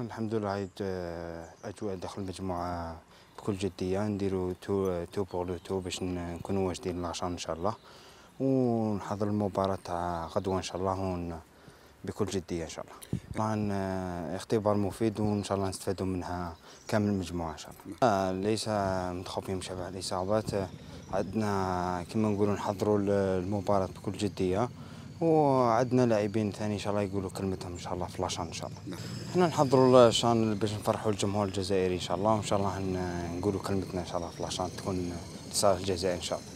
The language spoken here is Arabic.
الحمد لله عيد اجواء داخل المجموعه بكل جديه نديرو تو تو بور لو تو باش نكونوا واجدين لاشان ان شاء الله ونحضر المباراه تاع غدوه ان شاء الله هون بكل جديه ان شاء الله طبعا اختبار مفيد وان شاء الله نستفادوا منها كامل المجموعه ان شاء الله آه ليس متخوفين من شبع الاصابات عندنا كما نقولوا نحضروا المباراه بكل جديه وعندنا لاعبين ثاني ان شاء الله يقولوا كلمتهم ان شاء الله في لاشان ان شاء الله نعم. حنا نحضروا لاشان باش نفرحوا الجمهور الجزائري ان شاء الله وان شاء الله نقولوا كلمتنا ان شاء الله في لاشان تكون لصالح الجزائر ان شاء الله